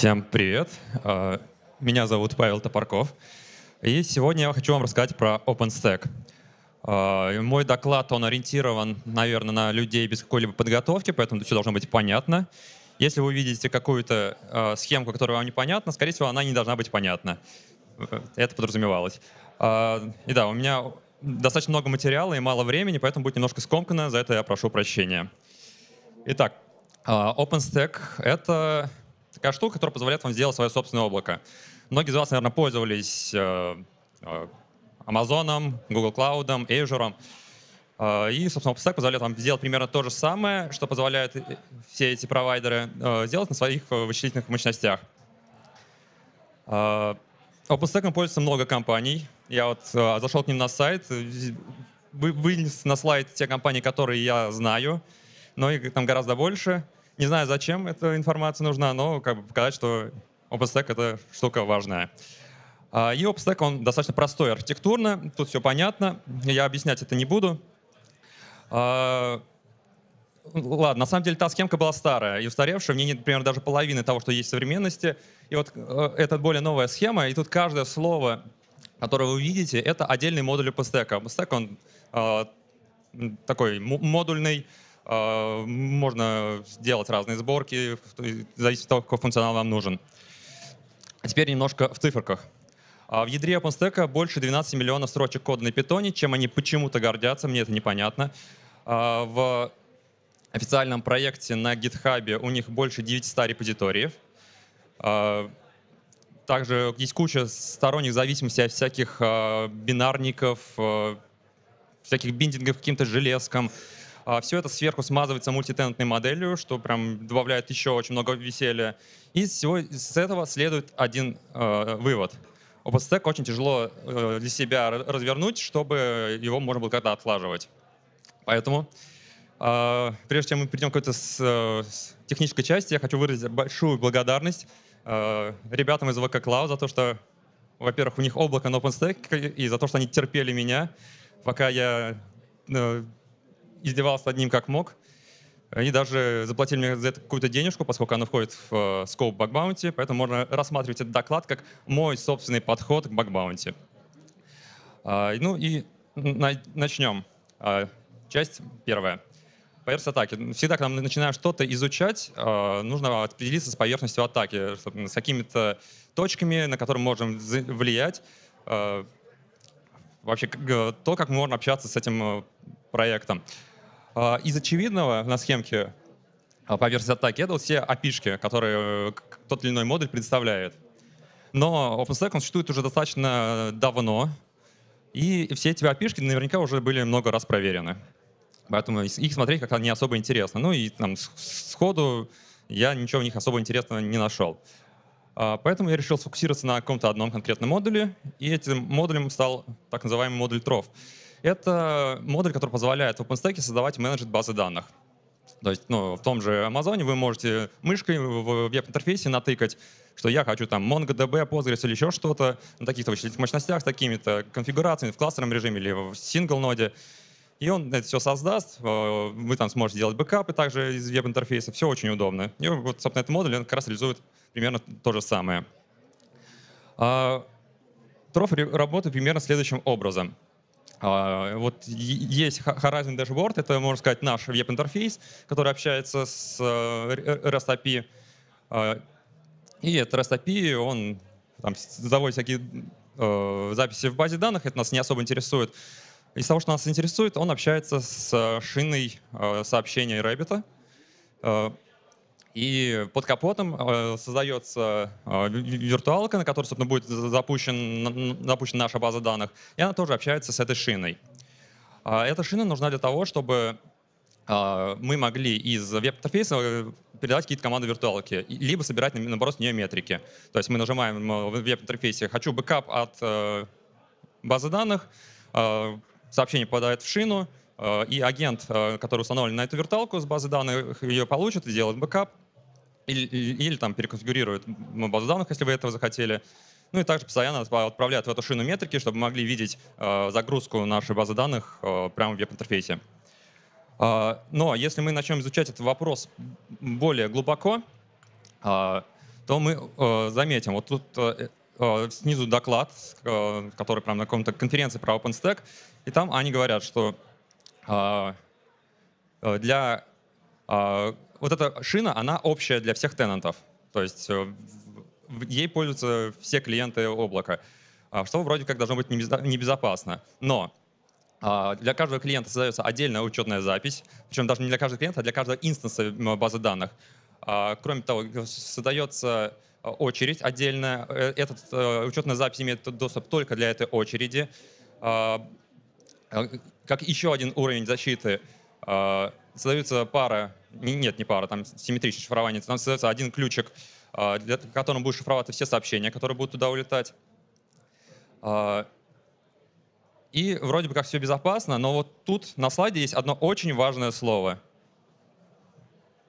Всем привет. А, меня зовут Павел Топорков. И сегодня я хочу вам рассказать про OpenStack. А, мой доклад, он ориентирован, наверное, на людей без какой-либо подготовки, поэтому все должно быть понятно. Если вы видите какую-то а, схемку, которая вам непонятна, скорее всего, она не должна быть понятна. Это подразумевалось. И да, у меня достаточно много материала и мало времени, поэтому будет немножко скомкано, за это я прошу прощения. Итак, OpenStack — это такая штука, которая позволяет вам сделать свое собственное облако. Многие из вас, наверное, пользовались Amazon, э, э, Google Cloud, Azure. Э, и, собственно, OpenStack позволяет вам сделать примерно то же самое, что позволяют все эти провайдеры сделать на своих вычислительных мощностях. OpenStack пользуется много компаний. Я вот зашел к ним на сайт, вынес на слайд те компании, которые я знаю, но их там гораздо больше — не знаю, зачем эта информация нужна, но как бы показать, что OpenStack — это штука важная. А, и OpenStack, он достаточно простой архитектурно, тут все понятно, я объяснять это не буду. А, ладно, на самом деле та схемка была старая и устаревшая, в ней нет, например, даже половины того, что есть в современности. И вот э, это более новая схема, и тут каждое слово, которое вы видите, это отдельный модуль OpenStack. А, OpenStack, он такой модульный а, можно сделать разные сборки, зависит от того, какой функционал вам нужен. А теперь немножко в циферках. А в ядре OpenStack больше 12 миллионов строчек кода на питоне, чем они почему-то гордятся, мне это непонятно. В официальном проекте на GitHub у них больше 900 репозиториев. Также есть куча сторонних зависимостей от всяких бинарников, всяких биндингов к каким-то железкам, а все это сверху смазывается мультитенантной моделью, что прям добавляет еще очень много веселья. И всего, с этого следует один э, вывод. OpenStack очень тяжело э, для себя развернуть, чтобы его можно было когда-то отлаживать. Поэтому, э, прежде чем мы перейдем к какой-то с, э, с технической части, я хочу выразить большую благодарность э, ребятам из VK Cloud за то, что, во-первых, у них облако на OpenStack, и за то, что они терпели меня, пока я э, издевался над ним как мог. Они даже заплатили мне за это какую-то денежку, поскольку оно входит в scope э, бакбаунти, поэтому можно рассматривать этот доклад как мой собственный подход к бакбаунти. Ну и начнем. А, часть первая. Поверхность атаки. Всегда, когда мы начинаем что-то изучать, а, нужно определиться с поверхностью атаки, с какими-то точками, на которые мы можем влиять. А, вообще, то, как мы можем общаться с этим э, проектом. А, из очевидного на схемке а, по атаки это вот все опишки, которые э, тот или иной модуль представляет. Но OpenStack он существует уже достаточно давно, и все эти опишки наверняка уже были много раз проверены. Поэтому их смотреть как-то не особо интересно. Ну и там сходу я ничего в них особо интересного не нашел. А, поэтому я решил сфокусироваться на каком-то одном конкретном модуле, и этим модулем стал так называемый модуль TROF. Это модуль, который позволяет в OpenStack создавать и менеджить базы данных. То есть ну, в том же Амазоне вы можете мышкой в веб-интерфейсе натыкать, что я хочу там MongoDB, Postgres или еще что-то на таких-то вычислительных мощностях с такими-то конфигурациями в кластерном режиме или в сингл-ноде. И он это все создаст, э, вы там сможете делать бэкапы также из веб-интерфейса, все очень удобно. И вот, собственно, этот модуль, он как раз реализует примерно то же самое. А, Троф работает примерно следующим образом — а, вот есть Horizon Dashboard, это, можно сказать, наш веб-интерфейс, который общается с э, э, REST API. А, и этот REST API, он там, заводит всякие э, записи в базе данных, это нас не особо интересует. Из того, что нас интересует, он общается с шиной сообщений Rabbit. А, и под капотом э, создается э, виртуалка, на которой, собственно, будет запущен, запущена наша база данных, и она тоже общается с этой шиной. Э, эта шина нужна для того, чтобы а, мы могли из веб-интерфейса э, передавать какие-то команды виртуалки, либо собирать, наоборот, с нее метрики. То есть мы нажимаем э, в веб-интерфейсе «Хочу бэкап от э, базы данных», сообщение попадает в шину — Э, и агент, э, который установлен на эту виртуалку с базы данных, ее получит и делает бэкап, или, или, или там переконфигурирует базу данных, если вы этого захотели. Ну и также постоянно отправляют в эту шину метрики, чтобы могли видеть э, загрузку нашей базы данных э, прямо в веб-интерфейсе. Э, но если мы начнем изучать этот вопрос более глубоко, э, то мы э, заметим, вот тут э, э, снизу доклад, э, который прямо на каком-то конференции про OpenStack, и там они говорят, что а, э, для а, вот эта шина, она общая для всех тенантов. То есть э, ей пользуются все клиенты облака, а, что вроде как должно быть небезопасно. Но для каждого клиента создается отдельная учетная запись, причем даже не для каждого клиента, а для каждого инстанса базы данных. Кроме того, э, создается очередь отдельная. Эта учетная запись имеет доступ только для этой очереди. А, как еще один уровень защиты а, создается пара, нет, не пара, там симметричное шифрование, там создается один ключик, а, для которым будут шифроваться все сообщения, которые будут туда улетать. И вроде бы как все безопасно, но вот тут на слайде есть одно очень важное слово.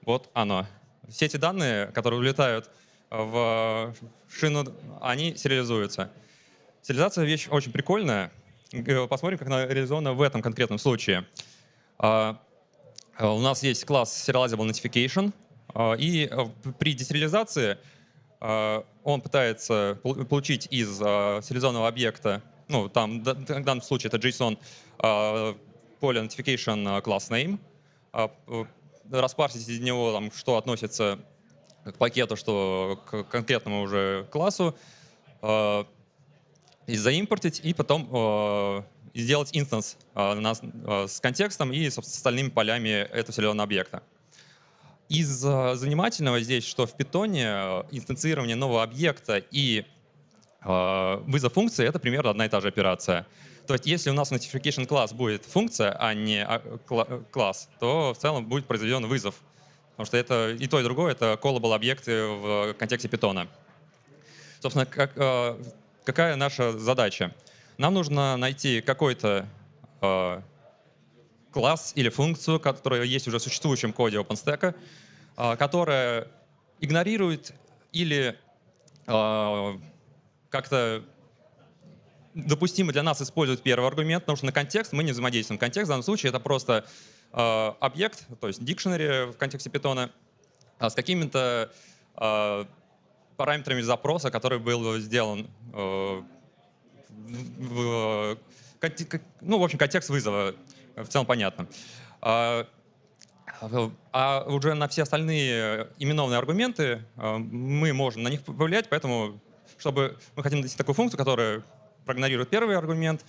Вот оно. Все эти данные, которые улетают в шину, они сериализуются. Сериализация вещь очень прикольная, Э, посмотрим, как она реализована в этом конкретном случае. А, э, у нас есть класс Serializable Notification, а, и э, при десериализации а, он пытается получить из сериализованного объекта, ну, там, в данном случае это JSON, поле notification class name, распарсить из него, там, что относится к пакету, что к конкретному уже классу, и заимпортить, и потом э, сделать инстанс э, э, с контекстом и с остальными полями этого вселенного объекта. Из э, занимательного здесь, что в питоне э, инстанцирование нового объекта и э, вызов функции — это примерно одна и та же операция. То есть если у нас в notification класс будет функция, а не а, э, класс, то в целом будет произведен вызов. Потому что это и то, и другое — это callable объекты в контексте питона. Собственно, как, э, Какая наша задача? Нам нужно найти какой-то э, класс или функцию, которая есть уже в существующем коде OpenStack, э, которая игнорирует или э, как-то допустимо для нас использовать первый аргумент, потому что на контекст мы не взаимодействуем. Контекст в данном случае это просто э, объект, то есть дикшенери в контексте питона, с какими-то э, параметрами запроса, который был сделан э, в, ну, в общем, контекст вызова в целом понятно. А, а уже на все остальные именованные аргументы э, мы можем на них повлиять, поэтому чтобы мы хотим найти такую функцию, которая проигнорирует первый аргумент,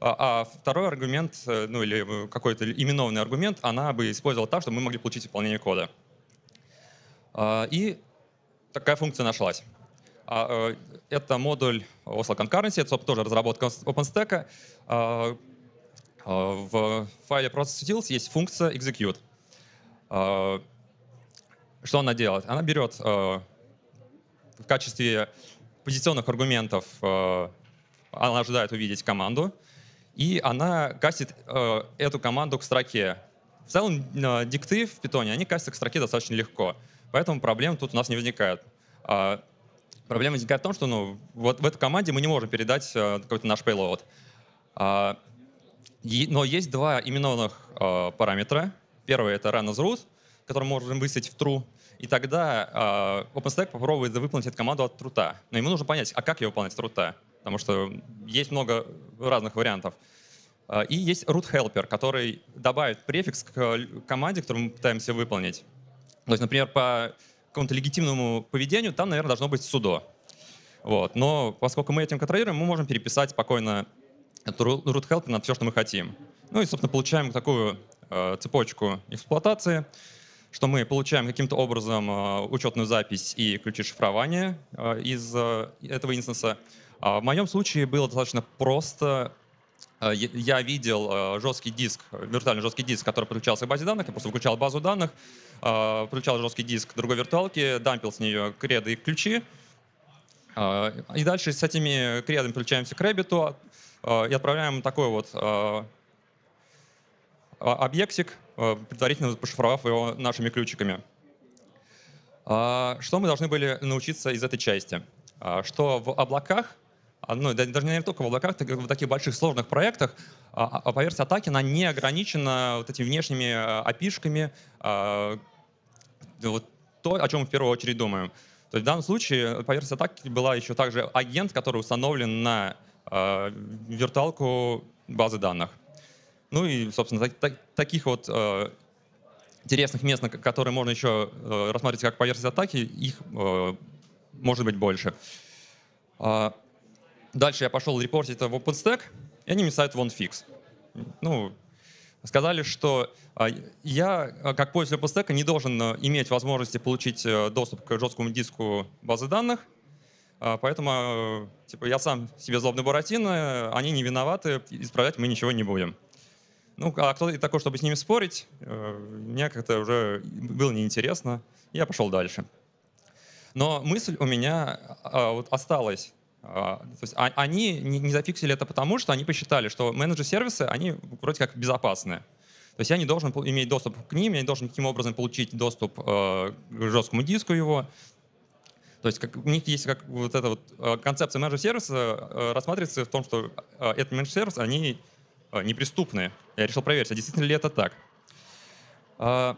а, а второй аргумент, э, ну или какой-то именованный аргумент, она бы использовала так, чтобы мы могли получить выполнение кода. А, и такая функция нашлась. А, э, это модуль Oslo Concurrency, это тоже разработка OpenStack. А, э, в файле process.utils есть функция execute. А, что она делает? Она берет э, в качестве позиционных аргументов, она ожидает увидеть команду, и она кастит эту команду к строке. В целом дикты в питоне, они кастят к строке достаточно легко. Поэтому проблем тут у нас не возникает. А, проблема возникает в том, что ну, вот в этой команде мы не можем передать э, какой-то наш payload. А, но есть два именованных а, параметра. Первый — это run as root, который мы можем выставить в true. И тогда OpenStack попробует выполнить эту команду от трута. Но ему нужно понять, а как ее выполнять трута? Потому что есть много разных вариантов. И есть root helper, который добавит префикс к э, команде, которую мы пытаемся выполнить. То есть, например, по какому-то легитимному поведению там, наверное, должно быть судо. Вот. Но поскольку мы этим контролируем, мы можем переписать спокойно root help на все, что мы хотим. Ну и, собственно, получаем такую э, цепочку эксплуатации, что мы получаем каким-то образом э, учетную запись и ключи шифрования э, из э, этого инстанса. А в моем случае было достаточно просто. Э, я видел э, жесткий диск, виртуальный жесткий диск, который подключался к базе данных. Я просто выключал базу данных, а, включал жесткий диск другой виртуалки, дампил с нее креды и ключи. А, и дальше с этими кредами включаемся к Рэббиту а, и отправляем такой вот объектик, предварительно пошифровав его нашими ключиками. Что мы должны были научиться из этой части? Что в облаках а, ну, даже не только в облаках, так в таких больших сложных проектах, а, а, поверхность атаки, она не ограничена вот этими внешними э, опишками, вот то, о чем мы в первую очередь думаем. То есть в данном случае поверхность атаки была еще также агент, который установлен на э, виртуалку базы данных. Ну и, собственно, так, так, таких вот э, интересных мест, которые можно еще э, рассматривать как поверхность атаки, их э, может быть больше. Э, Дальше я пошел репортить это в OpenStack, и они мне ставят вон Ну, сказали, что а, я, а, как пользователь OpenStack, не должен а, иметь возможности получить э, доступ к жесткому диску базы данных, поэтому типа, я сам себе злобный Буратино, они не виноваты, исправлять мы ничего не будем. Ну, а кто такой, чтобы с ними спорить, э, мне как-то уже было неинтересно, я пошел дальше. Но мысль у меня вот осталась а, то есть а, они не зафиксили это потому, что они посчитали, что менеджер-сервисы, они вроде как безопасны. То есть я не должен иметь доступ к ним, я не должен таким образом получить доступ э, к жесткому диску его. То есть как, у них есть как вот эта вот э, концепция менеджер-сервиса э, рассматривается в том, что этот менеджер-сервис, они неприступны. Я решил проверить, а действительно ли это так. А,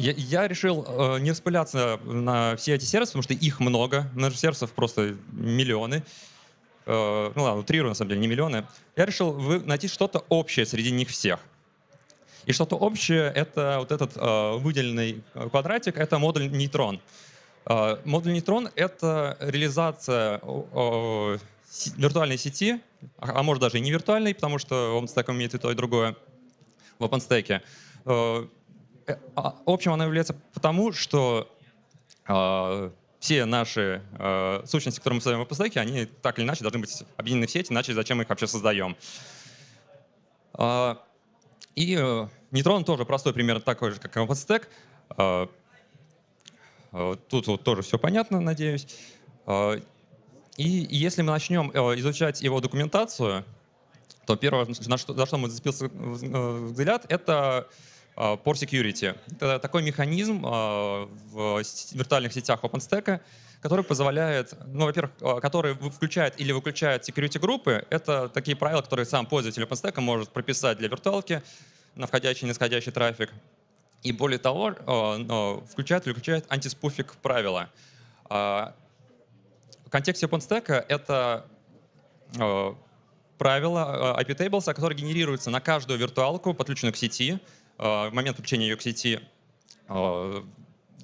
я, я решил э, не распыляться на все эти сервисы, потому что их много. Наш ну, сервисов просто миллионы. Э, ну ладно, утрирую, на самом деле, не миллионы. Я решил вы, найти что-то общее среди них всех. И что-то общее — это вот этот э, выделенный квадратик, это модуль нейтрон. Э, модуль нейтрон — это реализация э, виртуальной сети, а, а может даже и не виртуальной, потому что OpenStack умеет и то, и другое в OpenStack. Э, Э, а, в общем, она является потому, что э, все наши э, сущности, которые мы создаем в OpenStack, они так или иначе должны быть объединены в сеть, иначе зачем мы их вообще создаем. Э, и э, Neutron тоже простой пример такой же, как OpenStack. Э, э, тут вот тоже все понятно, надеюсь. Э, и если мы начнем э, изучать его документацию, то первое, на что, за что мы зацепился э, взгляд, это а, Port Security. Это такой механизм а, в виртуальных сетях OpenStack, который позволяет, ну, во-первых, а, который включает или выключает security группы. Это такие правила, которые сам пользователь OpenStack может прописать для виртуалки на входящий и нисходящий трафик. И более того, включает или выключает антиспуфик правила. В контексте OpenStack это правила IP Tables, которые генерируются на каждую виртуалку, подключенную к сети, Э, момент подключения ее к сети, э,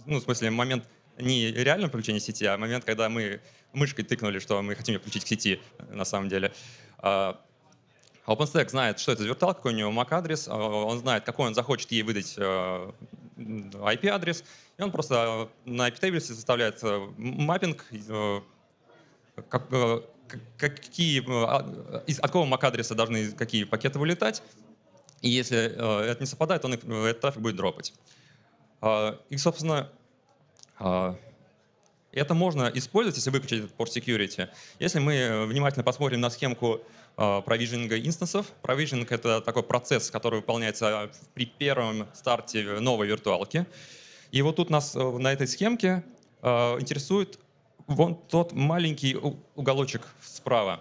ну, в смысле, момент не реального подключения сети, а момент, когда мы мышкой тыкнули, что мы хотим ее подключить к сети, э, на самом деле. OpenStack знает, что это за виртуал, какой у него MAC-адрес, он знает, какой он захочет ей выдать IP-адрес, и он просто на IP-таблице составляет маппинг, какие, а, от какого MAC-адреса должны какие пакеты вылетать, и если э, это не совпадает, он э, этот трафик будет дропать. А, и, собственно, а, это можно использовать, если выключить этот port security. Если мы э, внимательно посмотрим на схемку а, провижинга инстансов, провижинг — это такой процесс, который выполняется при первом старте новой виртуалки. И вот тут нас на этой схемке интересует вон тот маленький уголочек справа.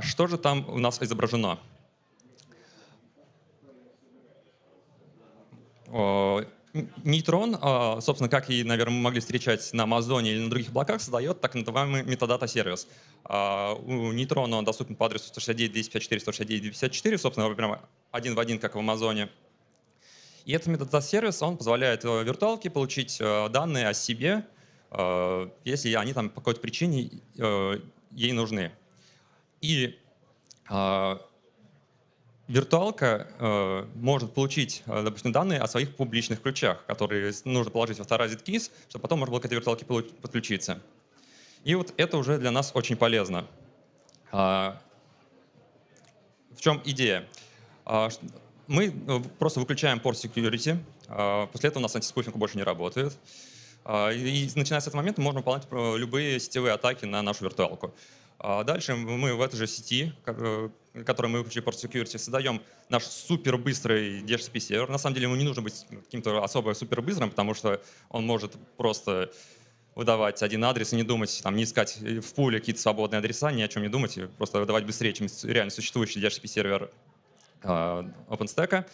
Что же там у нас изображено? Э, нейтрон, э, собственно, как и, наверное, мы могли встречать на Амазоне или на других облаках, создает так называемый метадата-сервис. Э, у Нейтрона он доступен по адресу 169.254, собственно, прямо один в один, как в Амазоне. И этот метадата-сервис, он позволяет виртуалке получить данные о себе, если они там по какой-то причине ей нужны. И виртуалка э, может получить, э, допустим, данные о своих публичных ключах, которые нужно положить во Tarazit Keys, чтобы потом можно было к этой виртуалке подключиться. И вот это уже для нас очень полезно. А, в чем идея? А, мы э, просто выключаем порт security, а, после этого у нас антиспуфинг больше не работает. и начиная с этого момента можно выполнять э, любые сетевые атаки на нашу виртуалку. А дальше мы в этой же сети, э, которую мы выключили порт security, создаем наш супербыстрый DHCP сервер. На самом деле ему не нужно быть каким-то особо супербыстрым, потому что он может просто выдавать один адрес и не думать, там, не искать в пуле какие-то свободные адреса, ни о чем не думать, и просто выдавать быстрее, чем реально существующий DHCP сервер а, OpenStack.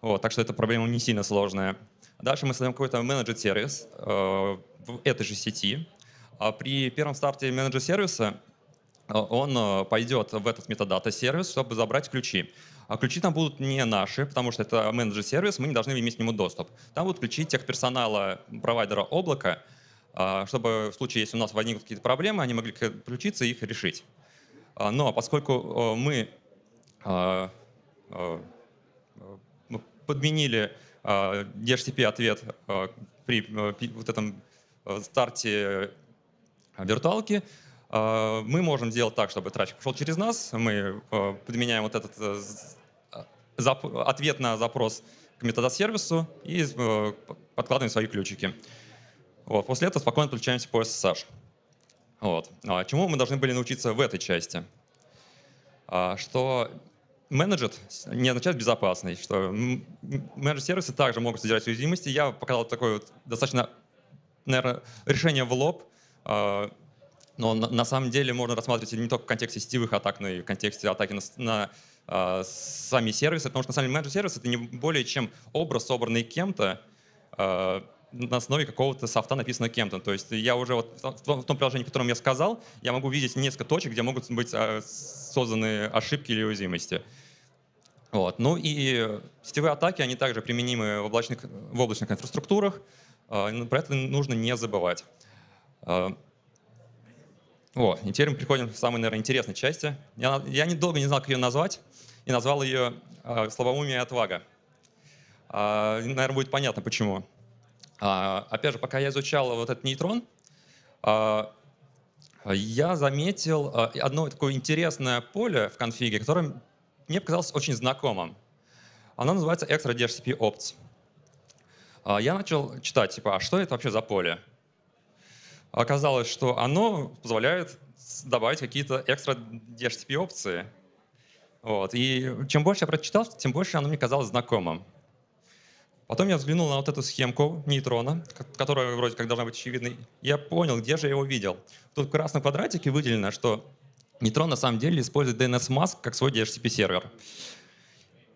Вот, так что эта проблема не сильно сложная. Дальше мы создаем какой-то менеджер-сервис э, в этой же сети. А при первом старте менеджер-сервиса Э, он э, пойдет в этот метадата-сервис, чтобы забрать ключи. А ключи там будут не наши, потому что это менеджер-сервис, мы не должны иметь к нему доступ. Там будут ключи тех персонала провайдера облака, а, чтобы в случае, если у нас возникнут какие-то проблемы, они могли подключиться и их решить. А, но поскольку э, а, мы подменили DHCP-ответ при вот этом старте виртуалки, а, мы можем сделать так, чтобы трафик пошел через нас. Мы э, подменяем вот этот э, э, ответ на запрос к метадос и подкладываем свои ключики. Вот. После этого спокойно подключаемся по SSH. Вот. А чему мы должны были научиться в этой части? А, что менеджер не означает безопасный, что менеджер-сервисы также могут содержать уязвимости. Я показал такое вот достаточно, наверное, решение в лоб, но на, на самом деле можно рассматривать не только в контексте сетевых атак, но и в контексте атаки на, на э, сами сервисы, потому что на самом деле менеджер-сервис — это не более чем образ, собранный кем-то, э, на основе какого-то софта написанного кем-то. То есть я уже вот в том, в том приложении, о котором я сказал, я могу видеть несколько точек, где могут быть а, созданы ошибки или уязвимости. Вот. Ну и сетевые атаки, они также применимы в облачных, в облачных инфраструктурах. Про это нужно не забывать. Вот. И теперь мы приходим к самой, наверное, интересной части. Я, я недолго не знал, как ее назвать, и назвал ее э, а, «Слабоумие и отвага». Э, наверное, будет понятно, почему. Э, опять же, пока я изучал вот этот нейтрон, э, я заметил э, одно такое интересное поле в конфиге, которое мне показалось очень знакомым. Оно называется Extra DHCP Opts. Э, я начал читать, типа, а что это вообще за поле? оказалось, что оно позволяет добавить какие-то экстра DHCP опции. Вот. И чем больше я прочитал, тем больше оно мне казалось знакомым. Потом я взглянул на вот эту схемку нейтрона, которая вроде как должна быть очевидной. Я понял, где же я его видел. Тут в красном квадратике выделено, что нейтрон на самом деле использует DNS-маск как свой DHCP-сервер.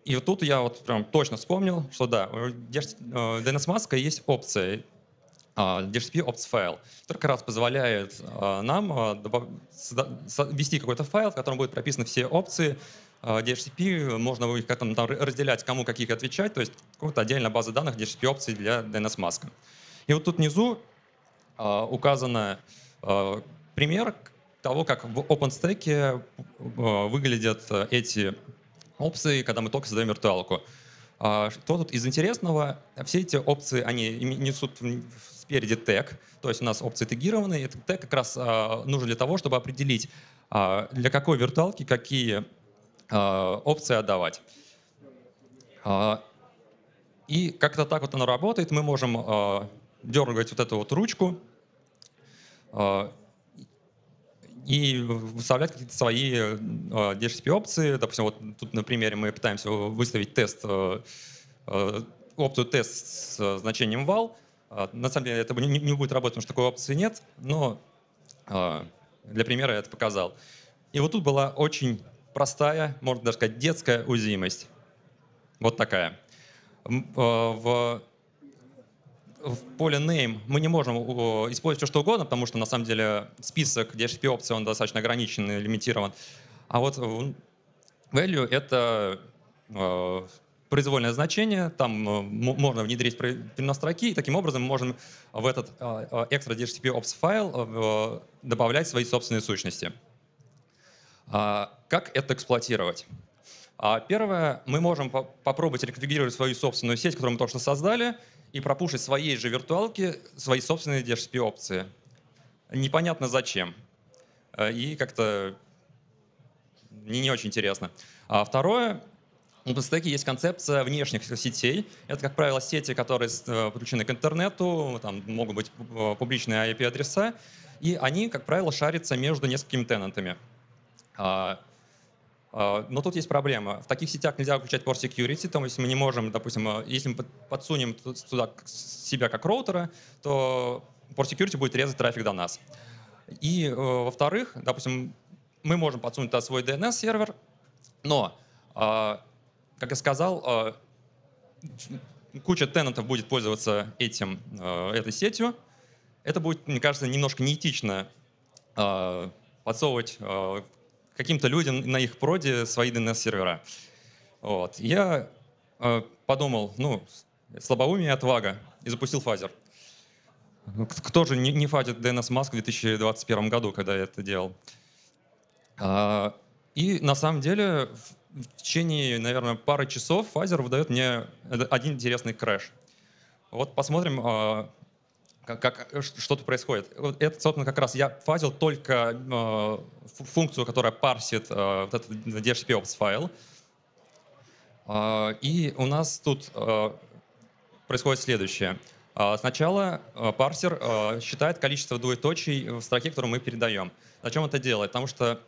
И вот тут я вот прям точно вспомнил, что да, у DNS-маска э, есть опция DHCP а, Opts файл, который как раз позволяет а, нам а, ввести какой-то файл, в котором будут прописаны все опции, DHCP, можно их как-то там, разделять, кому каких отвечать, то есть какая-то отдельная база данных DHCP опций для DNS-маска. И вот тут внизу указан пример того, как в OpenStack выглядят эти опции, когда мы только создаем виртуалку. Что тут из интересного? Все эти опции, они несут в спереди тег, то есть у нас опции тегированы, и тег как раз э, нужен для того, чтобы определить, э, для какой виртуалки какие э, опции отдавать. Э, и как-то так вот оно работает, мы можем э, дергать вот эту вот ручку э, и выставлять какие-то свои э, DHCP-опции. Допустим, вот тут на примере мы пытаемся выставить тест, э, опцию тест с значением val — а, на самом деле это не, будет работать, потому что такой опции нет, но а, для примера я это показал. И вот тут была очень простая, можно даже сказать, детская узимость. Вот такая. А, в, в поле name мы не можем использовать все что угодно, потому что на самом деле список DHCP-опций, он достаточно ограничен и лимитирован. А вот value — это произвольное значение, там э, можно внедрить переностроки, и таким образом мы можем в этот э, э, экстра DHCP ops файл добавлять свои собственные сущности. А, как это эксплуатировать? А, первое, мы можем попробовать реконфигурировать свою собственную сеть, которую мы только что создали, и пропушить своей же виртуалке свои собственные DHCP опции. Непонятно зачем. И как-то не, не очень интересно. А второе, у ну, Пенстеке есть концепция внешних сетей. Это, как правило, сети, которые э, подключены к интернету, там могут быть э, публичные IP-адреса, и они, как правило, шарятся между несколькими тенантами. А, а, но тут есть проблема. В таких сетях нельзя включать port security, то есть мы не можем, допустим, э, если мы подсунем туда себя как роутера, то port security будет резать трафик до нас. И, во-вторых, допустим, мы можем подсунуть туда свой DNS-сервер, но а, как я сказал, а, куча тенантов будет пользоваться этим, а, этой сетью. Это будет, мне кажется, немножко неэтично а, подсовывать каким-то людям на их проде свои DNS-сервера. Вот. Я подумал, ну, слабоумие и отвага, и запустил фазер. Ну, кто же не, фазит фатит DNS Маск в 2021 году, когда я это делал? и на самом деле в течение, наверное, пары часов Pfizer выдает мне один интересный крэш. Вот посмотрим, а, как, как что-то происходит. Вот это, собственно, как раз я фазил только а, функцию, которая парсит а, вот этот DHCP файл. и у нас тут происходит следующее. сначала парсер считает количество двоеточий в строке, которую мы передаем. Зачем это делать? Потому что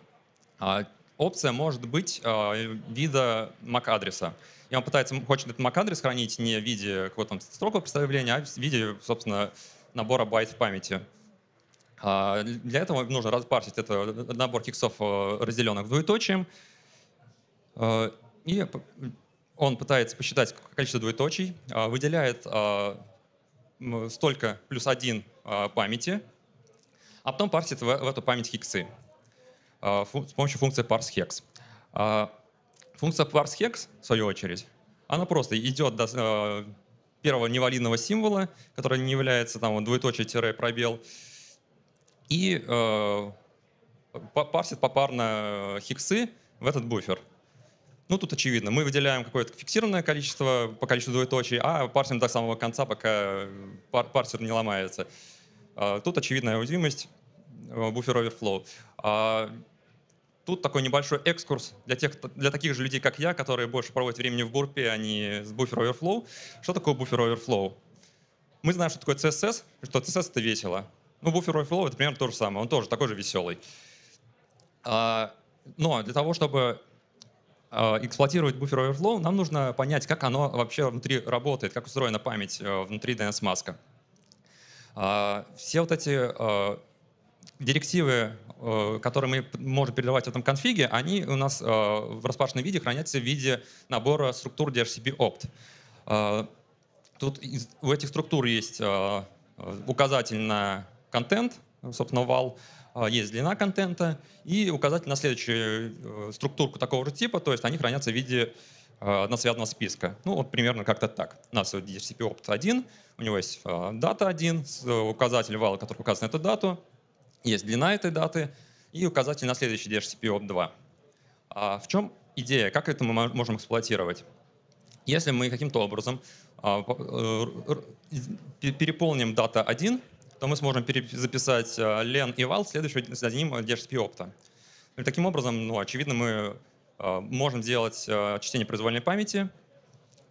опция может быть э, вида MAC-адреса. И он пытается, хочет этот MAC-адрес хранить не в виде какого-то строгого представления, а в виде, собственно, набора байт в памяти. Э, для этого нужно распарсить это э, э, набор хиксов, э, разделенных двоеточием. и он пытается посчитать количество двоеточий, а, выделяет а, столько плюс один памяти, а потом парсит в, в эту память хиксы. А, с помощью функции parseHex. А, функция parseHex, в свою очередь, она просто идет до э, первого невалидного символа, который не является там двоеточие-пробел, и э, парсит попарно э, хексы в этот буфер. Ну, тут очевидно. Мы выделяем какое-то фиксированное количество по количеству двоеточий, а парсим до самого конца, пока э, пар парсер не ломается. А, тут очевидная уязвимость. Buffer э, Overflow. А, тут такой небольшой экскурс для, тех, для таких же людей, как я, которые больше проводят времени в бурпе, а не с Buffer Overflow. Что такое Buffer Overflow? Мы знаем, что такое CSS, что CSS — это весело. Ну, Buffer Overflow — это примерно то же самое, он тоже такой же веселый. А, Но ну, а для того, чтобы эксплуатировать Buffer Overflow, нам нужно понять, как оно вообще внутри работает, как устроена память э, внутри DNS-маска. Все вот эти э, директивы, э, которые мы можем передавать в этом конфиге, они у нас э, в распашном виде хранятся в виде набора структур DHCP opt. Э, тут у этих структур есть указатель на контент, собственно, вал, есть длина контента и указатель на следующую структурку такого же типа, то есть они хранятся в виде односвязанного списка. Ну, вот примерно как-то так. У нас DHCP opt 1, у него есть дата 1, указатель вала, который указывает на эту дату, есть длина этой даты и указатель на следующий DHCP от 2. А в чем идея? Как это мы можем эксплуатировать? Если мы каким-то образом а, э, переполним дата 1, то мы сможем записать len а, и val следующего зададим DHCP опта. И таким образом, ну, очевидно, мы а, можем делать чтение произвольной памяти.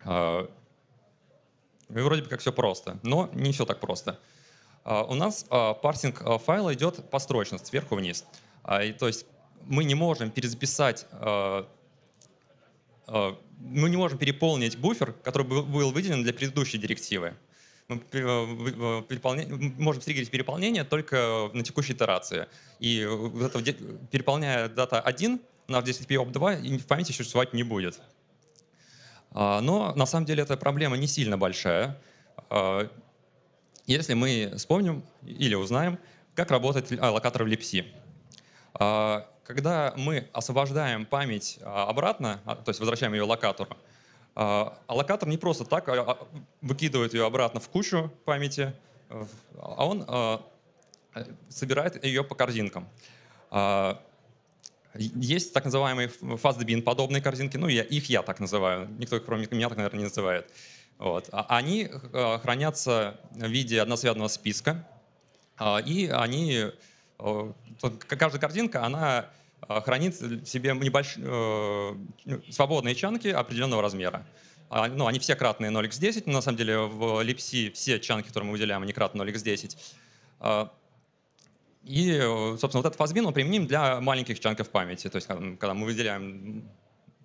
И вроде бы как все просто, но не все так просто. А, у нас а, парсинг а, файла идет построчно, сверху вниз. И, то есть мы не можем перезаписать, мы не можем переполнить буфер, который был выделен для предыдущей директивы. Мы э, э, можем триггерить переполнение только на текущей итерации. И вот это, переполняя дата 1, наш 10p 2 в памяти существовать не будет. Но на самом деле эта проблема не сильно большая если мы вспомним или узнаем, как работает а, локатор в липси. А, когда мы освобождаем память а, обратно, то есть возвращаем ее локатору, локатор не просто так выкидывает ее обратно в кучу памяти, а он собирает ее по корзинкам. Есть так называемые fastbin подобные корзинки, ну я, их я так называю, никто кроме меня так, наверное, не называет. Вот. А они э, хранятся в виде односвязанного списка, а, и они, э, каждая картинка, она э, хранит в себе небольшие ну, свободные чанки определенного размера. А, ну, они все кратные 0x10, но на самом деле в липси все чанки, которые мы выделяем, они кратны 0x10. И, собственно, вот этот фазбин, он применим для маленьких чанков памяти. То есть, когда мы выделяем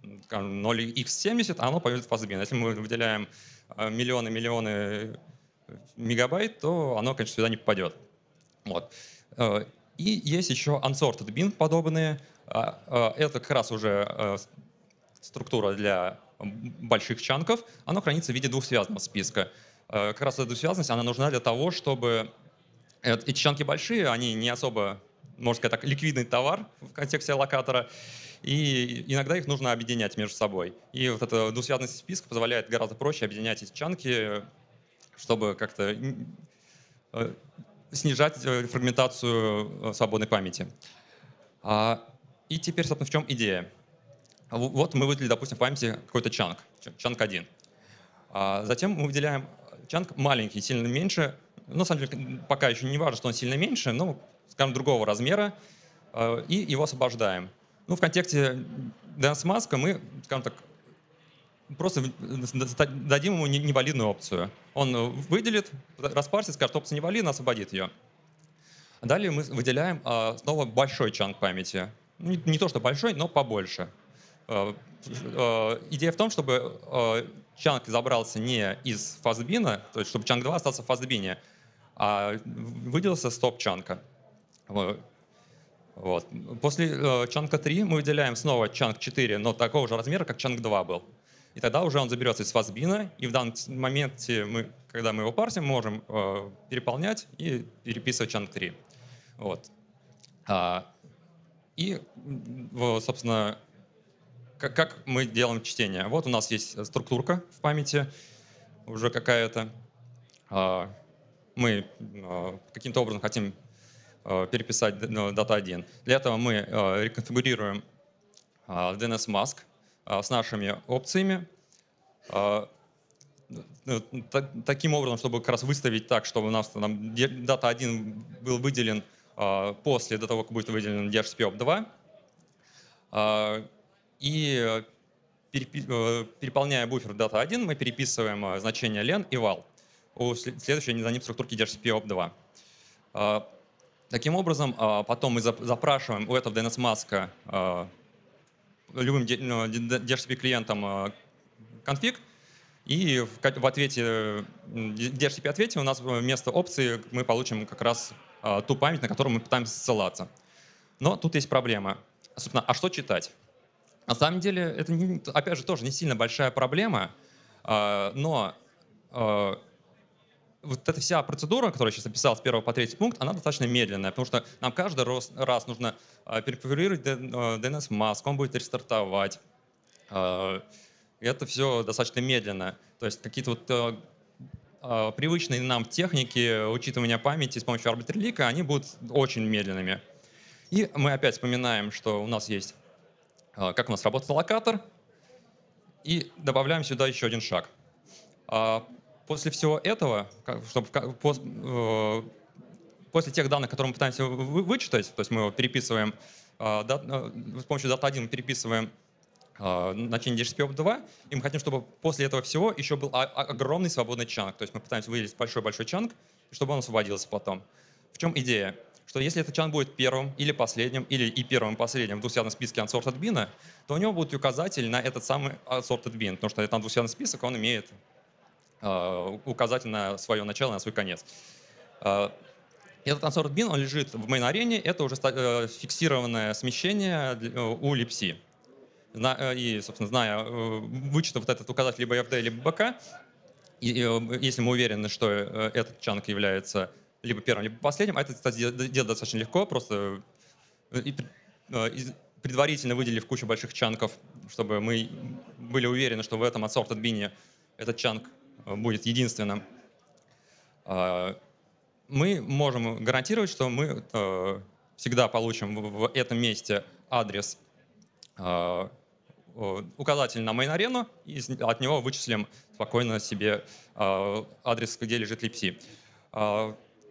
0x70, оно появится фазбин. Если мы выделяем миллионы-миллионы а, э, мегабайт, то оно, конечно, сюда не попадет. Вот. Э, и есть еще unsorted bin подобные. А, а, это как раз уже э, структура для больших чанков. Оно хранится в виде двухсвязанного списка. Как раз эта двухсвязанность, она нужна для того, чтобы эти чанки большие, они не особо, можно сказать так, ликвидный товар в контексте локатора и иногда их нужно объединять между собой. И вот эта двусвязанность списка позволяет гораздо проще объединять эти чанки, чтобы как-то э, снижать э, фрагментацию э, свободной памяти. А, и теперь, собственно, в чем идея? Вот мы выделили, допустим, в памяти какой-то чанк, чанк 1. А затем мы выделяем чанк маленький, сильно меньше. Ну, на самом деле, пока еще не важно, что он сильно меньше, но, скажем, другого размера, и его освобождаем. Ну, в контексте Дэнс Маска мы, скажем так, просто дадим ему невалидную опцию. Он выделит, распарсит, скажет, опция невалидна, освободит ее. Далее мы выделяем а, снова большой чанк памяти. Ну, не то, что большой, но побольше. А, а, идея в том, чтобы чанк забрался не из фастбина, то есть чтобы чанк 2 остался в фастбине, а выделился стоп чанка. Вот. После э, чанка 3 мы выделяем снова чанк 4, но такого же размера, как чанк 2 был. И тогда уже он заберется из фазбина, и в данном моменте, мы, когда мы его парсим, мы можем э, переполнять и переписывать чанк 3. Вот. А, и, собственно, как, как мы делаем чтение? Вот у нас есть структурка в памяти уже какая-то. А, мы а, каким-то образом хотим Э, переписать дата 1 ну, Для этого мы э, реконфигурируем э, dns mask с нашими опциями. Ну, таким образом, чтобы как раз выставить так, чтобы у нас там DATA1 был выделен после до того, как будет выделен DHCP-2. И переполняя буфер дата 1 мы переписываем значение len и val у следующей за ним структурки DHCP-OP2. Таким образом, а, потом мы запрашиваем у этого DNS-маска а, любым DHCP-клиентам ну, а, конфиг, и в ответе, DHCP-ответе у нас вместо опции мы получим как раз ту память, на которую мы пытаемся ссылаться. Но тут есть проблема. Собственно, а что читать? На самом деле, это, опять же, тоже не сильно большая проблема, но вот эта вся процедура, которую я сейчас описал с первого по третий пункт, она достаточно медленная, потому что нам каждый раз нужно а, переконфигурировать DNS-маск, а, он будет рестартовать. А, это все достаточно медленно. То есть какие-то вот привычные нам техники учитывания памяти с помощью арбитрлика, они будут очень медленными. И мы опять вспоминаем, что у нас есть, как у нас работает локатор, и добавляем сюда еще один шаг. После всего этого, чтобы, э, после тех данных, которые мы пытаемся вычитать, то есть мы переписываем, э, э, с помощью Data1 мы переписываем начинение DHCP2, и мы хотим, чтобы после этого всего еще был огромный свободный чанк. То есть мы пытаемся выделить большой-большой чанк, чтобы он освободился потом. В чем идея? Что если этот чанк будет первым или последним, или и первым, и последним в двусвязанном списке unsorted бина, то у него будет указатель на этот самый unsorted бин, потому что это двусвязанный список, он имеет а, указатель на свое начало, на свой конец. А, этот Ансор Бин, он лежит в мейн-арене, это уже э, фиксированное смещение э, у липси. Э, и, собственно, зная, вычитав вот этот указатель либо FD, либо БК, если мы уверены, что этот чанг является либо первым, либо последним, а это, кстати, делать достаточно легко, просто предварительно выделив кучу больших чанков, чтобы мы были уверены, что в этом отсортед бине этот чанк Э, будет единственным, а, мы можем гарантировать, что мы э, всегда получим в этом месте адрес а, указатель на main-арену, и от него вычислим спокойно себе а, адрес, где лежит липси.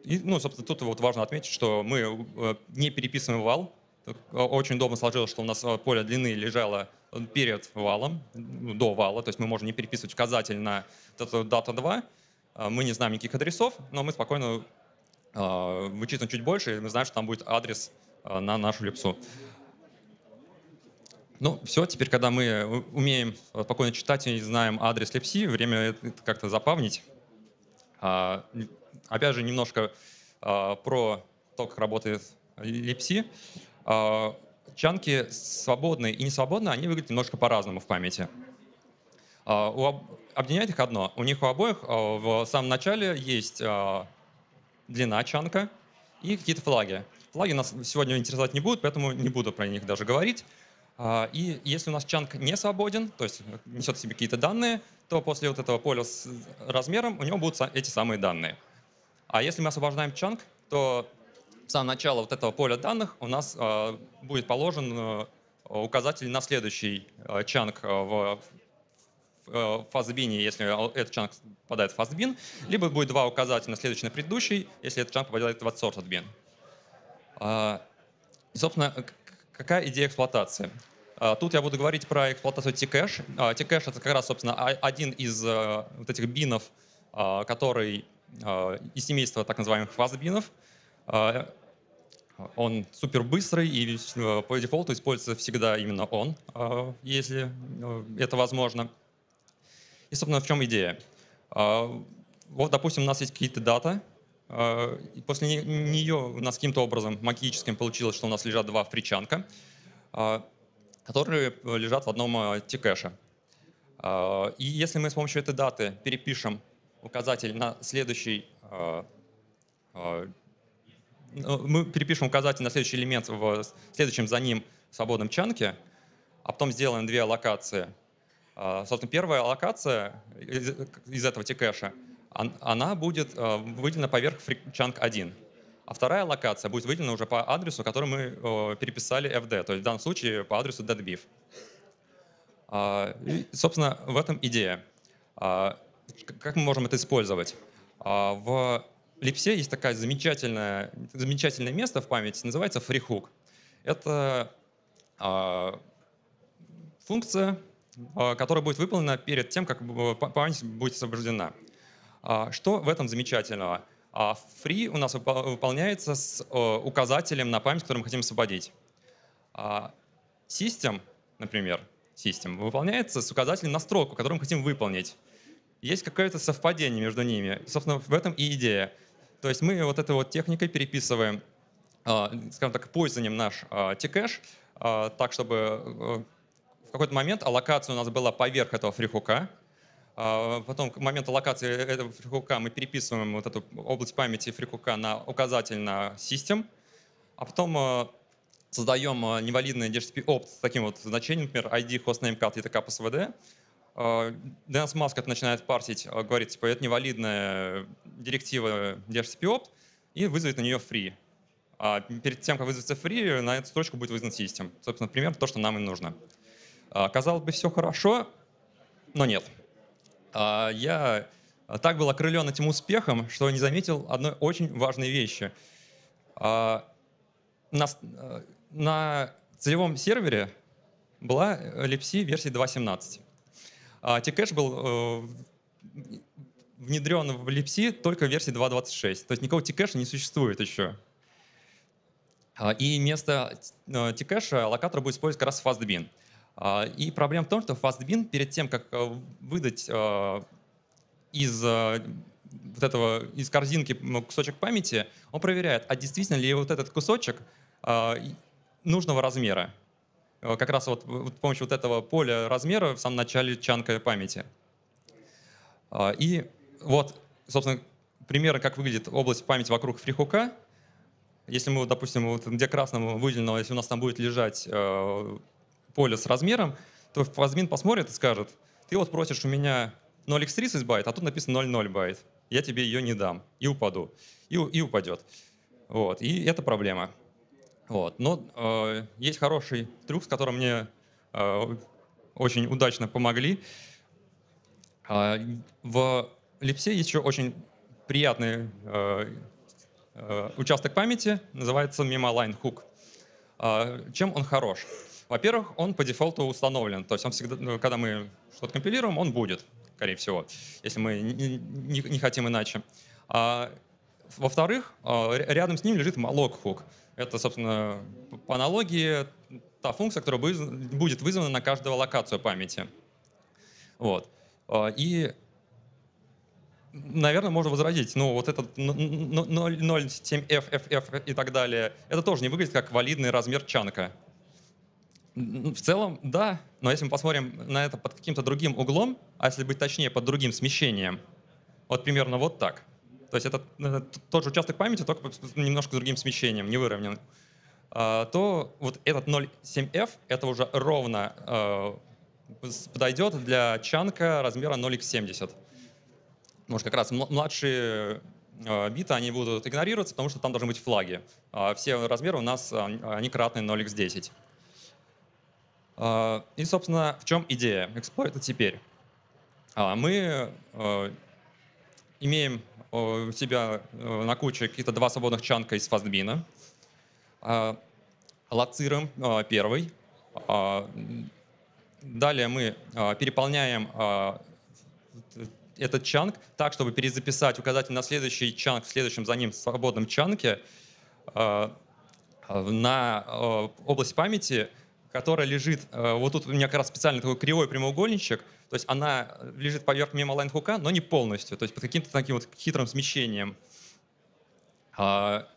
И, ну, собственно, тут вот важно отметить, что мы э, не переписываем вал. Очень удобно сложилось, что у нас поле длины лежало Э, перед валом, ну, до вала, то есть мы можем не переписывать указатель на э, дата 2, э, мы не знаем никаких адресов, но мы спокойно вычислим чуть больше, и мы знаем, что там будет адрес на нашу липсу. Ну, все, теперь, когда мы умеем спокойно читать и знаем адрес лепси, время как-то запавнить. А, опять же, немножко про то, как работает лепси. А, чанки свободные и несвободные, они выглядят немножко по-разному в памяти. А, объединяет их одно. У них у обоих а, в самом начале есть а, длина чанка и какие-то флаги. Флаги нас сегодня интересовать не будут, поэтому не буду про них даже говорить. И если у нас чанк не свободен, то есть несет в себе какие-то данные, то после вот этого поля с размером у него будут эти самые данные. А если мы освобождаем чанк, то в начала вот этого поля данных у нас а, будет положен э, указатель на следующий э, чанг э, в фазбине, если этот чанг попадает в фазбин, либо будет два указателя на следующий на предыдущий, если этот чанг попадает в отсортед бин. А, и, собственно, какая идея эксплуатации? А, тут я буду говорить про эксплуатацию Tcash. Tcash — это как раз, собственно, один из вот этих бинов, который из семейства так называемых фаз бинов а, он супер быстрый и э, по дефолту используется всегда именно он, а, если э, это возможно. И, собственно, в чем идея? А, вот, допустим, у нас есть какие-то дата, и после нее у нас каким-то образом магическим получилось, что у нас лежат два фричанка, которые лежат в одном э, тикэше. И если мы с помощью этой даты перепишем указатель на следующий ну, мы перепишем указатель на следующий элемент в следующем за ним свободном чанке, а потом сделаем две локации. А, собственно, первая локация из, этого тикэша, она будет а, выделена поверх чанк 1. А вторая локация будет выделена уже по адресу, который мы переписали FD, то есть в данном случае по адресу deadbeef. А, и, собственно, в этом идея. Как мы можем это использовать? В в Липсе есть такая замечательная, замечательное место в памяти, называется freehook. Это э, функция, э, которая будет выполнена перед тем, как э, память будет освобождена. Э, что в этом замечательного? А free у нас выполняется с э, указателем на память, который мы хотим освободить. System, например, system выполняется с указателем на строку, которую мы хотим выполнить. Есть какое-то совпадение между ними. Собственно, в этом и идея. То есть мы вот этой вот техникой переписываем, а, скажем так, пользованием наш тикэш, а, а, так, чтобы э, в какой-то момент аллокация у нас была поверх этого фрихука, Потом к моменту локации э, этого фрикука мы переписываем вот эту область памяти фрикука на указатель на систем, а потом э, создаем невалидный DHCP опт с таким вот значением, например, ID, hostname, cat, etc. по СВД. А, Дэнс Маск это начинает партить, а, говорит, типа, это невалидная директива DHCP и вызовет на нее free. А перед тем, как вызовется free, на эту строчку будет вызван систем. Собственно, пример то, что нам и нужно. А, казалось бы, все хорошо, но нет. Я так был окрылен этим успехом, что не заметил одной очень важной вещи. На, э, на целевом сервере была липси версии 2.17. А T-кэш был э, внедрен в Lipsy только в версии 2.26. То есть никакого T-кэша не существует еще. А, и вместо T-кэша э, локатор будет использовать как раз FastBin. А, и проблема в том, что FastBin перед тем, как э, выдать э, из вот этого из корзинки кусочек памяти, он проверяет, а действительно ли вот этот кусочек нужного размера. Э, как раз вот с помощью вот этого поля размера в самом начале чанка памяти. А, и вот, собственно, примеры, как выглядит область памяти вокруг фрихука. Если мы, допустим, вот где красным выделено, если у нас там будет лежать э, поле с размером, то Фазмин посмотрит и скажет, ты вот просишь у меня 0x30 байт, а тут написано 00 байт. Я тебе ее не дам. И упаду. И, и упадет. Вот. И это проблема. Вот. Но ну, э, есть хороший трюк, с которым мне э, очень удачно помогли. Э, в Липсе есть еще очень приятный э, э, участок памяти, называется MemoLine Hook. Э, чем он хорош? Во-первых, он по дефолту установлен. То есть он всегда, ну, когда мы что-то компилируем, он будет, скорее всего, если мы не, не, не хотим иначе. А, во-вторых, а, рядом с ним лежит malloc-хук. Это, собственно, по аналогии та функция, которая будет вызвана на каждую локацию памяти. Вот. А, и, наверное, можно возразить, ну, вот этот 0,7FFF и так далее, это тоже не выглядит как валидный размер чанка. В целом, да, но если мы посмотрим на это под каким-то другим углом, а если быть точнее, под другим смещением, вот примерно вот так, то есть это, это тот же участок памяти, только немножко с другим смещением, не выровнен. А, то вот этот 0.7f, это уже ровно э, подойдет для чанка размера 0x70. Может, как раз младшие э, биты, они будут игнорироваться, потому что там должны быть флаги. А все размеры у нас, а, они кратные 0x10. И, собственно, в чем идея эксплойта теперь? Мы э, имеем у тебя э, на куче какие-то два свободных чанка из фастбина. А, лациром а, первый. А, далее мы переполняем этот чанк так, чтобы перезаписать указатель на следующий чанк в следующем за ним свободном чанке на область памяти, которая лежит, э, вот тут у меня как раз специально такой кривой прямоугольничек – то есть она лежит поверх мемолайн хука, но не полностью, то есть под каким-то таким вот хитрым смещением. А,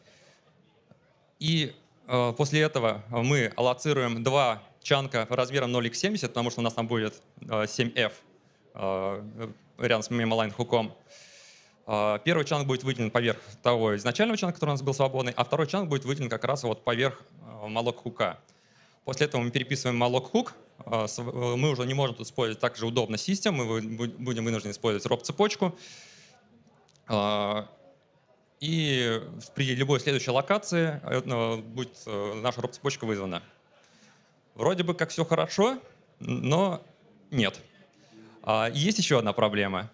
и а, после этого мы аллоцируем два чанка размером 0x70, потому что у нас там будет 7f а, рядом с мемолайн хуком. Первый чанк будет выделен поверх того изначального чанка, который у нас был свободный, а второй чанк будет выделен как раз вот поверх молок хука. После этого мы переписываем malloc hook. А, э, мы уже не можем тут использовать так же удобно систему. мы будем вынуждены использовать роб-цепочку. А, и при любой следующей локации э, ну, будет э, наша роб-цепочка вызвана. Вроде бы как все хорошо, но нет. А, есть еще одна проблема.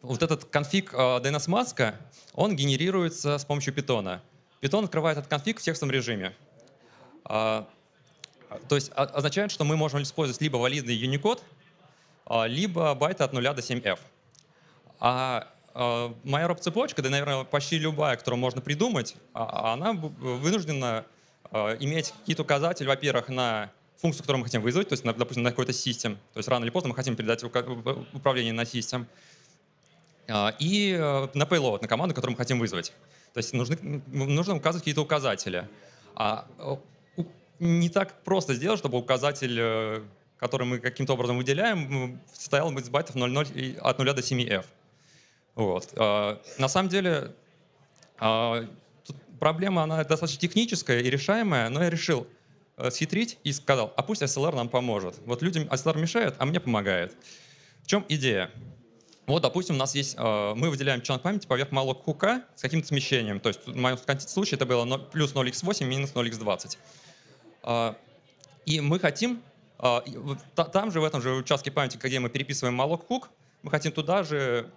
Вот этот конфиг DNS-маска, он генерируется с помощью питона. Питон открывает этот конфиг в текстовом режиме. А, а, то есть означает, что мы можем использовать либо валидный Unicode, а, либо байты от 0 до 7f. А моя роп-цепочка, да, наверное, почти любая, которую можно придумать, она вынуждена иметь какие-то указатели, во-первых, на функцию, которую мы хотим вызвать, то есть, допустим, на какой-то систем. То есть рано или поздно мы хотим передать управление на систем. И э, на payload, на команду, которую мы хотим вызвать. То есть нужны, нужно указывать какие-то указатели не так просто сделать, чтобы указатель, э, который мы каким-то образом выделяем, состоял из байтов 00 от 0 до 7f. Вот. А, на самом деле а, проблема она достаточно техническая и решаемая, но я решил э, схитрить и сказал, а пусть SLR нам поможет. Вот людям SLR мешает, а мне помогает. В чем идея? Вот, допустим, у нас есть, а, мы выделяем чанк памяти поверх малого хука с каким-то смещением. То есть в моем случае это было плюс 0x8 минус 0x20. А, и мы хотим, а, там же, в этом же участке памяти, где мы переписываем malloc hook, мы хотим туда же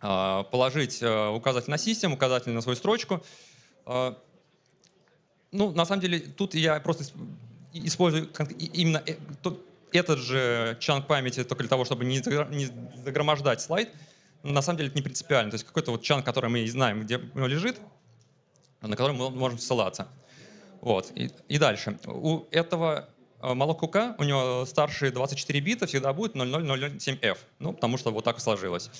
а, положить указатель на систему, указатель на свою строчку. Ну, на самом деле, тут я просто использую именно э, этот же чанк памяти только для того, чтобы не загромождать слайд. На самом деле это не принципиально. То есть какой-то вот чанк, который мы знаем, где он лежит, на который мы можем ссылаться. Вот. И, и дальше. У этого э, Малокука, у него старшие 24 бита всегда будет 00007F, ну, потому что вот так сложилось.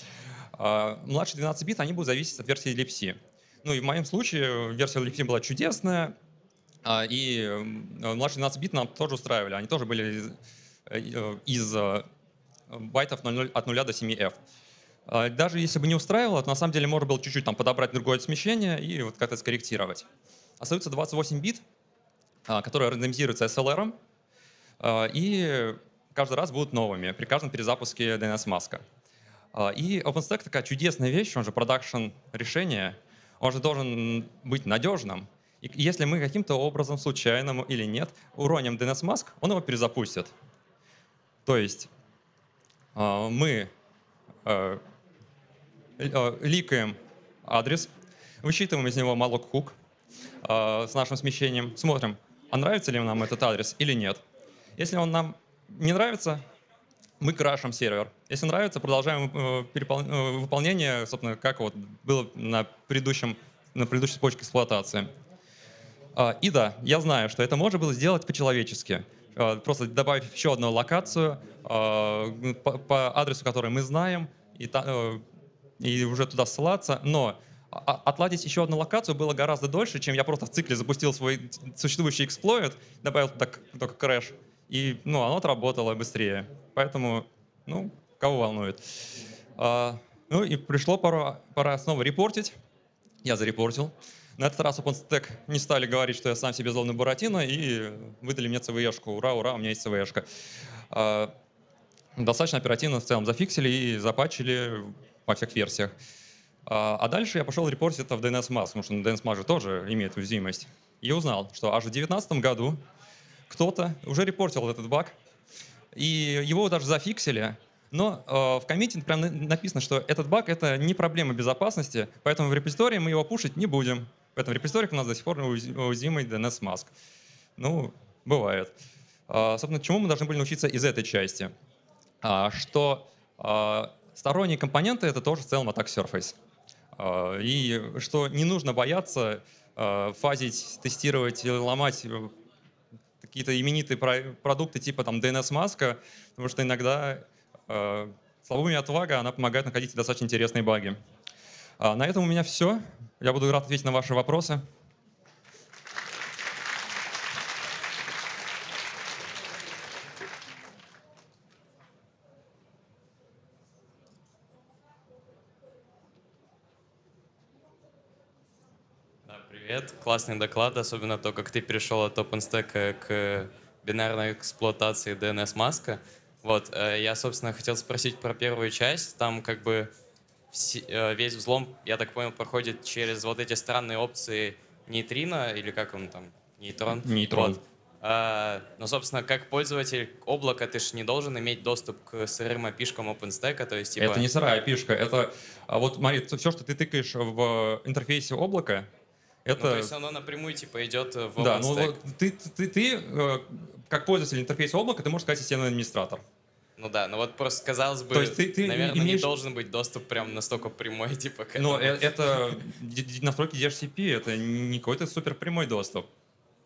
А младшие 12 бит, они будут зависеть от версии LibC. Ну и в моем случае версия LibC была чудесная, а, и э, младшие 12 бит нам тоже устраивали. Они тоже были из, э, из байтов 00, от 0 до 7F. А, даже если бы не устраивало, то на самом деле можно было чуть-чуть там подобрать другое смещение и вот как-то скорректировать остаются 28 бит, а, которые рандомизируются SLR, а, и каждый раз будут новыми при каждом перезапуске DNS-маска. А, и OpenStack такая чудесная вещь, он же продакшн решение, он же должен быть надежным. И если мы каким-то образом, случайным или нет, уроним DNS-маск, он его перезапустит. То есть мы ликаем адрес, высчитываем из него malloc-hook, Э, с нашим смещением, смотрим, а нравится ли нам этот адрес или нет. Если он нам не нравится, мы крашим сервер. Если нравится, продолжаем э, э, выполнение, собственно, как вот было на, предыдущем, на предыдущей цепочке эксплуатации. А, и да, я знаю, что это можно было сделать по-человечески. А, просто добавить еще одну локацию а, по, адресу, который мы знаем, и уже туда ссылаться. Но а, отладить еще одну локацию было гораздо дольше, чем я просто в цикле запустил свой существующий эксплойт, добавил туда только крэш, и ну, оно отработало быстрее. Поэтому, ну, кого волнует. А, ну и пришло пора, пора снова репортить. Я зарепортил. На этот раз OpenStack не стали говорить, что я сам себе злобный Буратино, и выдали мне ЦВЕшку. Ура, ура, у меня есть ЦВЕшка. А, достаточно оперативно в целом зафиксили и запачили во всех версиях. А, а дальше я пошел репортить это в DNS-MAS, потому что DNS-MAS же тоже имеет уязвимость. И узнал, что аж в 2019 году кто-то уже репортил этот баг, и его даже зафиксили. Но э, в коммите прям написано, что этот баг — это не проблема безопасности, поэтому в репозитории мы его пушить не будем. Поэтому в репозиториях у нас до сих пор уязвимый DNS-маск. Ну, бывает. Э, собственно, чему мы должны были научиться из этой части? А, что э, сторонние компоненты — это тоже в целом атак Surface. А, и что не нужно бояться а, фазить, тестировать или ломать э, какие-то именитые продукты типа там DNS-маска, потому что иногда а, словами отвага она помогает находить достаточно интересные баги. На этом у меня все. Я буду рад ответить на ваши вопросы. классный доклад, особенно то, как ты перешел от OpenStack э, к бинарной эксплуатации DNS-маска. Вот, э, я, собственно, хотел спросить про первую часть. Там как бы э, весь взлом, я так понял, проходит через вот эти странные опции нейтрино, или как он там, нейтрон? Нейтрон. Вот. А, ну, собственно, как пользователь облака ты же не должен иметь доступ к сырым опишкам OpenStack, то есть типа... Это не сырая опишка, это... А вот, Марит, все, что ты тыкаешь в интерфейсе облака, это... Ну, то есть оно напрямую типа идет э, в Да, ну ты, ты, ты, ты э, как пользователь интерфейса облака, ты можешь сказать системный администратор. Ну да, ну вот просто казалось бы, То есть ты, ты наверное, имеешь... не должен быть доступ прям настолько прямой, типа к ну, этому. Ну, это настройки DHCP, это не какой-то супер прямой доступ.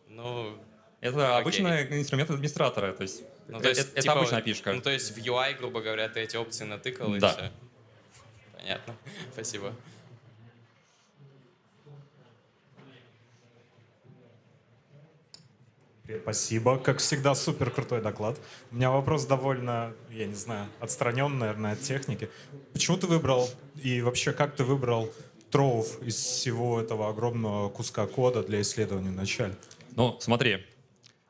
Ну, это обычный инструмент администратора, то есть, ну, то есть это, типа, обычная пишка. Ну, то есть в UI, грубо говоря, ты эти опции натыкал да. и все. Понятно, спасибо. Спасибо. Как всегда, супер крутой доклад. У меня вопрос довольно, я не знаю, отстранен, наверное, от техники. Почему ты выбрал и вообще как ты выбрал троув из всего этого огромного куска кода для исследования вначале? Ну, смотри,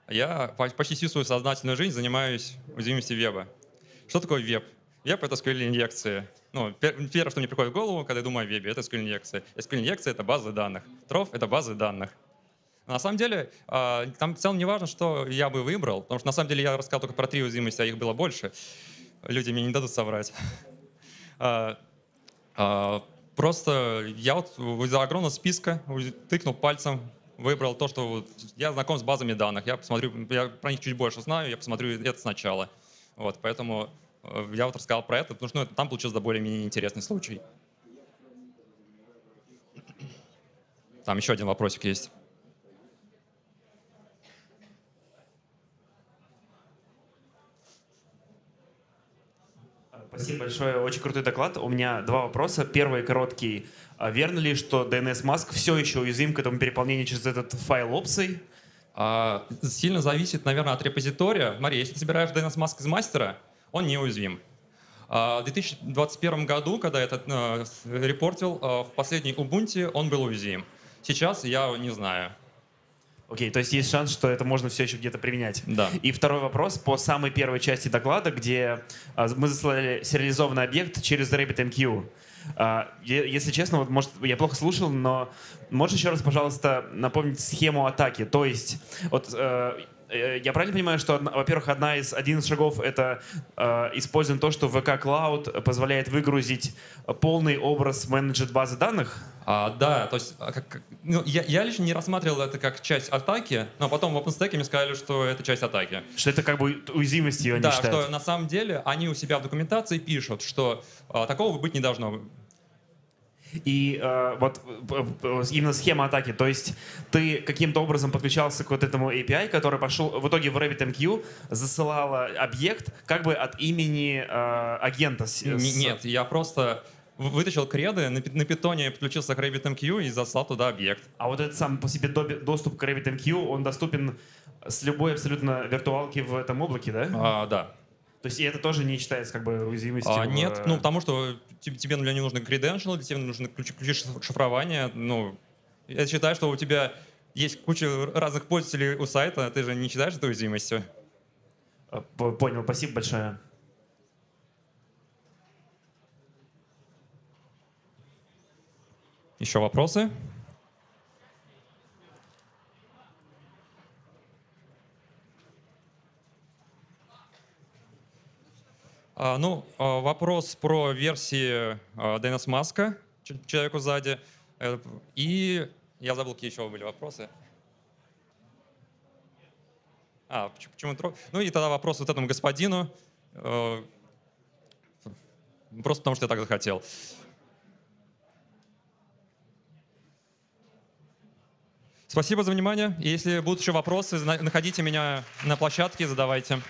я почти всю свою сознательную жизнь занимаюсь уязвимостью веба. Что такое веб? Веб — это SQL-инъекции. Ну, первое, что мне приходит в голову, когда я думаю о вебе, это SQL-инъекция. SQL-инъекция — это базы данных. Троф это базы данных на самом деле, а, там в целом не важно, что я бы выбрал, потому что на самом деле я рассказал только про три уязвимости, а их было больше. Люди мне не дадут соврать. А, а, просто я вот из огромного списка тыкнул пальцем, выбрал то, что вот я знаком с базами данных, я посмотрю, я про них чуть больше знаю, я посмотрю это сначала. Вот, поэтому э, я вот рассказал про это, потому что ну, это, там получился более-менее интересный случай. Там еще один вопросик есть. Спасибо большое. Очень крутой доклад. У меня два вопроса. Первый короткий. А верно ли, что DNS Mask все еще уязвим к этому переполнению через этот файл опций? А, сильно зависит, наверное, от репозитория. Мария, если ты собираешь DNS Mask из мастера, он не уязвим. А, в 2021 году, когда я этот э, репортил, э, в последней Ubuntu он был уязвим. Сейчас я не знаю. Окей, то есть есть шанс, что это можно все еще где-то применять. Да. И второй вопрос по самой первой части доклада, где а, мы заслали сериализованный объект через RabbitMQ. А, если честно, вот, может, я плохо слушал, но можешь еще раз, пожалуйста, напомнить схему атаки? То есть, вот э, Э, я правильно понимаю, что, во-первых, одна из, один из шагов — это э, используем то, что VK Cloud позволяет выгрузить полный образ менеджер базы данных? А, да, то есть а, как, ну, я, я лично не рассматривал это как часть атаки, но потом в OpenStack мне сказали, что это часть атаки. Что это как бы уязвимость ее не Да, считают. что на самом деле они у себя в документации пишут, что а, такого быть не должно. И э, вот э, э, э, именно схема атаки, то есть ты каким-то образом подключался к вот этому API, который пошел в итоге в RabbitMQ, засылала объект как бы от имени э, агента. С, Нет, я просто вытащил креды, на, на питоне подключился к RabbitMQ и заслал туда объект. А вот этот сам по себе доступ к RabbitMQ, он доступен с любой абсолютно виртуалки в этом облаке, да? А, да. То есть и это тоже не считается как бы уязвимостью? А, типа, нет, ну потому что тебе, тебе для него нужны credentials, тебе нужны ключи, ключи шифрования. Ну, я считаю, что у тебя есть куча разных пользователей у сайта, а ты же не считаешь это уязвимостью? А, понял, спасибо большое. Еще вопросы? А, ну, а, вопрос про версии а, Дэйнас Маска, человеку сзади. Э, и я забыл, какие еще были вопросы. А, почему Ну и тогда вопрос вот этому господину. Э, просто потому, что я так захотел. Спасибо за внимание. Если будут еще вопросы, находите меня на площадке, задавайте.